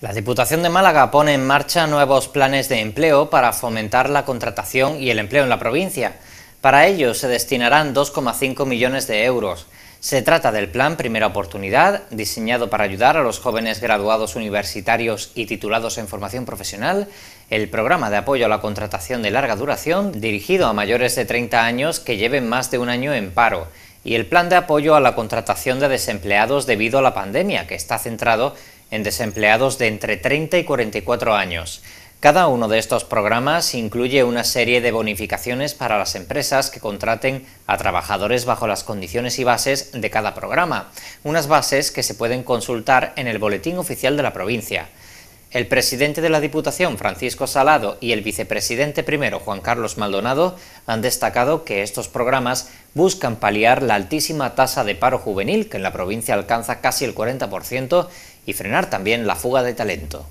La Diputación de Málaga pone en marcha nuevos planes de empleo para fomentar la contratación y el empleo en la provincia. Para ello se destinarán 2,5 millones de euros. Se trata del plan Primera Oportunidad, diseñado para ayudar a los jóvenes graduados universitarios y titulados en formación profesional, el programa de apoyo a la contratación de larga duración, dirigido a mayores de 30 años que lleven más de un año en paro, y el plan de apoyo a la contratación de desempleados debido a la pandemia, que está centrado en desempleados de entre 30 y 44 años. Cada uno de estos programas incluye una serie de bonificaciones para las empresas que contraten a trabajadores bajo las condiciones y bases de cada programa, unas bases que se pueden consultar en el Boletín Oficial de la provincia. El presidente de la Diputación, Francisco Salado, y el vicepresidente primero, Juan Carlos Maldonado, han destacado que estos programas buscan paliar la altísima tasa de paro juvenil, que en la provincia alcanza casi el 40%, y frenar también la fuga de talento.